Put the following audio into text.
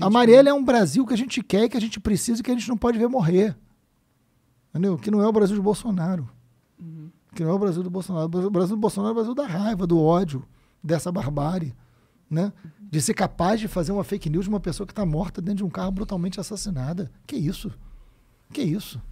A Marielle né? é um Brasil que a gente quer, que a gente precisa e que a gente não pode ver morrer. Entendeu? Que não é o Brasil de Bolsonaro. Uhum. Que não é o Brasil do Bolsonaro. O Brasil do Bolsonaro é o Brasil da raiva, do ódio, dessa barbárie. Né? Uhum. De ser capaz de fazer uma fake news de uma pessoa que está morta dentro de um carro brutalmente assassinada. Que isso? Que isso?